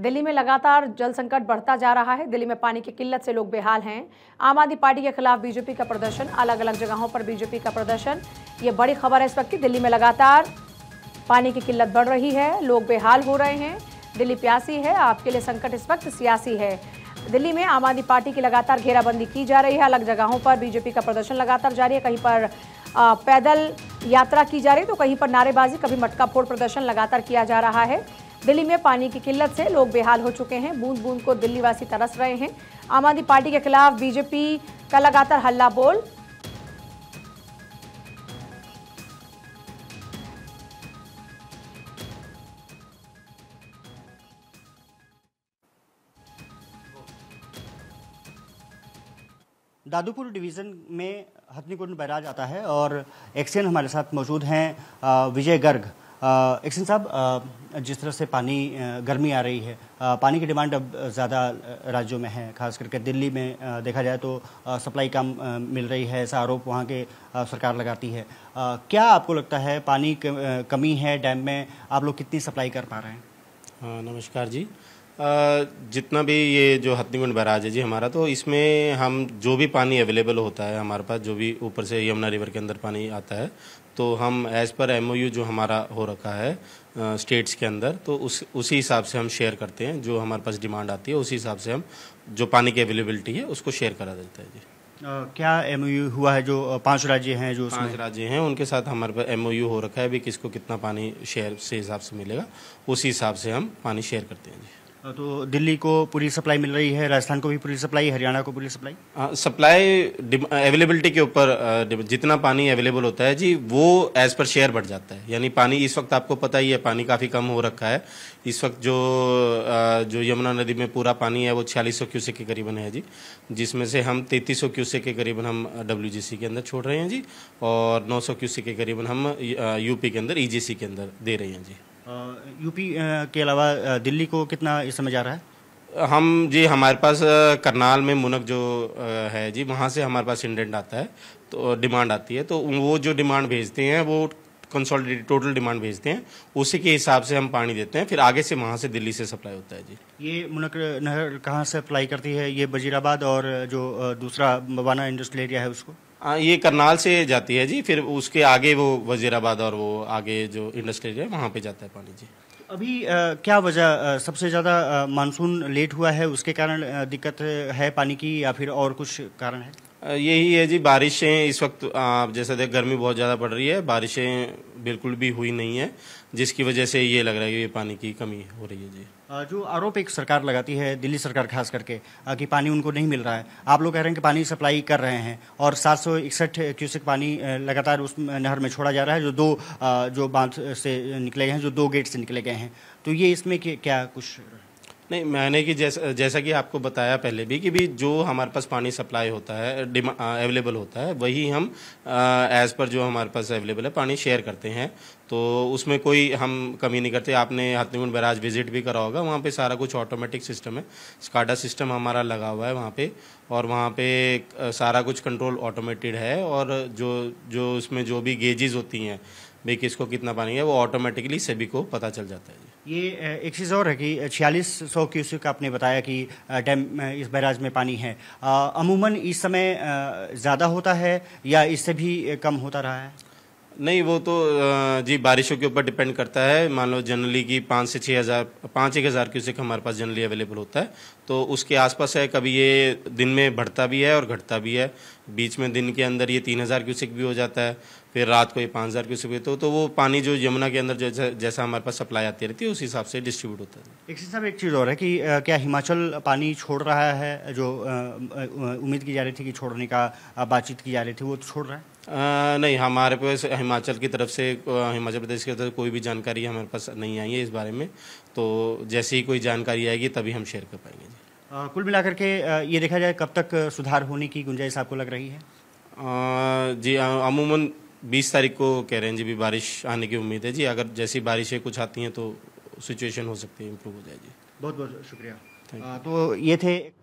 दिल्ली में लगातार जल संकट बढ़ता जा रहा है दिल्ली में पानी की किल्लत से लोग बेहाल हैं आम आदमी पार्टी के खिलाफ बीजेपी का प्रदर्शन अलग अलग जगहों पर बीजेपी का प्रदर्शन ये बड़ी खबर है इस वक्त की दिल्ली में लगातार पानी की किल्लत बढ़ रही है लोग बेहाल हो रहे हैं दिल्ली प्यासी है आपके लिए संकट इस वक्त सियासी है दिल्ली में आम आदमी पार्टी की लगातार घेराबंदी की जा रही है अलग जगहों पर बीजेपी का प्रदर्शन लगातार जारी है कहीं पर पैदल यात्रा की जा रही है तो कहीं पर नारेबाजी कभी मटका फोड़ प्रदर्शन लगातार किया जा रहा है दिल्ली में पानी की किल्लत से लोग बेहाल हो चुके हैं बूंद बूंद को दिल्लीवासी तरस रहे हैं आम आदमी पार्टी के खिलाफ बीजेपी का लगातार हल्ला बोल दादूपुर डिवीज़न में हथनीकुंड बैराज आता है और एक्सएन हमारे साथ मौजूद हैं विजय गर्ग एक्शन साहब जिस तरह से पानी गर्मी आ रही है पानी की डिमांड अब ज़्यादा राज्यों में है खास करके दिल्ली में देखा जाए तो सप्लाई कम मिल रही है ऐसा आरोप वहाँ के सरकार लगाती है क्या आपको लगता है पानी कमी है डैम में आप लोग कितनी सप्लाई कर पा रहे हैं नमस्कार जी जितना भी ये जो हथनीकुंड बैराज है जी हमारा तो इसमें हम जो भी पानी अवेलेबल होता है हमारे पास जो भी ऊपर से यमुना रिवर के अंदर पानी आता है तो हम एज़ पर एम जो हमारा हो रखा है स्टेट्स के अंदर तो उस उसी हिसाब से हम शेयर करते हैं जो हमारे पास डिमांड आती है उसी हिसाब से हम जो पानी की अवेलेबिलिटी है उसको शेयर करा देते हैं जी क्या एम हुआ है जो पांच राज्य हैं जो पांच राज्य हैं उनके साथ हमारे पास एम हो रखा है भी किसको कितना पानी शेयर से हिसाब से मिलेगा उसी हिसाब से हम पानी शेयर करते हैं जी तो दिल्ली को पूरी सप्लाई मिल रही है राजस्थान को भी पूरी सप्लाई हरियाणा को पूरी सप्लाई सप्लाई अवेलेबिलिटी के ऊपर जितना पानी अवेलेबल होता है जी वो एज पर शेयर बढ़ जाता है यानी पानी इस वक्त आपको पता ही है पानी काफ़ी कम हो रखा है इस वक्त जो आ, जो यमुना नदी में पूरा पानी है वो छियालीस सौ क्यूसेक के करीबन है जी जिसमें से हम तैंतीस सौ क्यूसेक के करीबन हम डब्ल्यू के अंदर छोड़ रहे हैं जी और नौ सौ क्यूसेक के करीबन हम यूपी के अंदर ई e के अंदर दे रहे हैं जी यूपी के अलावा दिल्ली को कितना इस समय जा रहा है हम जी हमारे पास करनाल में मुनक जो है जी वहाँ से हमारे पास इंडेंट आता है तो डिमांड आती है तो वो जो डिमांड भेजते हैं वो कंसोलिडेटेड टोटल डिमांड भेजते हैं उसी के हिसाब से हम पानी देते हैं फिर आगे से वहाँ से दिल्ली से सप्लाई होता है जी ये मुनक नहर कहाँ से सप्लाई करती है ये वजीराबाद और जो दूसरा मवाना इंडस्ट्रियल एरिया है उसको आ, ये करनाल से जाती है जी फिर उसके आगे वो वजीराबाद और वो आगे जो इंडस्ट्री है वहाँ पे जाता है पानी जी अभी आ, क्या वजह सबसे ज़्यादा मानसून लेट हुआ है उसके कारण दिक्कत है पानी की या फिर और कुछ कारण है यही है जी बारिशें इस वक्त आप जैसा देख गर्मी बहुत ज़्यादा पड़ रही है बारिशें बिल्कुल भी हुई नहीं है जिसकी वजह से ये लग रहा है कि ये पानी की कमी हो रही है जी जो आरोप एक सरकार लगाती है दिल्ली सरकार खास करके कि पानी उनको नहीं मिल रहा है आप लोग कह रहे हैं कि पानी सप्लाई कर रहे हैं और सात सौ इकसठ क्यूसिक पानी लगातार उस नहर में छोड़ा जा रहा है जो दो जो बांध से निकले गए हैं जो दो गेट से निकले गए हैं तो ये इसमें क्या कुछ नहीं मैंने कि जैसा जैसा कि आपको बताया पहले भी कि भी जो हमारे पास पानी सप्लाई होता है अवेलेबल होता है वही हम एज़ पर जो हमारे पास अवेलेबल है पानी शेयर करते हैं तो उसमें कोई हम कमी नहीं करते आपने हथनीकुंड बैराज विजिट भी करा होगा वहाँ पे सारा कुछ ऑटोमेटिक सिस्टम है स्काडा सिस्टम हमारा लगा हुआ है वहाँ पे और वहाँ पे सारा कुछ कंट्रोल ऑटोमेटेड है और जो जो उसमें जो भी गेजेस होती हैं भाई किसको कितना पानी है वो ऑटोमेटिकली सभी को पता चल जाता है ये एक चीज़ और है कि छियालीस सौ क्यूसिक आपने बताया कि डैम इस बैराज में पानी है अमूमन इस समय ज़्यादा होता है या इससे भी कम होता रहा है नहीं वो तो जी बारिशों के ऊपर डिपेंड करता है मान लो जनरली कि पाँच से छः हज़ार पाँच एक हज़ार क्यूसिक हमारे पास जनरली अवेलेबल होता है तो उसके आसपास है कभी ये दिन में बढ़ता भी है और घटता भी है बीच में दिन के अंदर ये तीन हज़ार क्यूसिक भी हो जाता है फिर रात को ये पाँच हज़ार क्यूसिक भी तो, तो वो पानी जो यमुना के अंदर जैसा जैसा हमारे पास सप्लाई आती रहती है उस हिसाब से डिस्ट्रीब्यूट होता है एक साहब एक चीज़ और है कि क्या हिमाचल पानी छोड़ रहा है जो उम्मीद की जा रही थी कि छोड़ने का बातचीत की जा रही थी वो तो छोड़ रहा है आ, नहीं हमारे पास हिमाचल की तरफ से हिमाचल प्रदेश की तरफ से कोई भी जानकारी हमारे पास नहीं आई है इस बारे में तो जैसे ही कोई जानकारी आएगी तभी हम शेयर कर पाएंगे कुल मिलाकर के ये देखा जाए कब तक सुधार होने की गुंजाइश आपको लग रही है आ, जी अमूमन बीस तारीख को कह रहे हैं जी भी बारिश आने की उम्मीद है जी अगर जैसी बारिशें कुछ आती हैं तो सिचुएशन हो सकती है इम्प्रूव हो जाए जी बहुत बहुत शुक्रिया आ, तो ये थे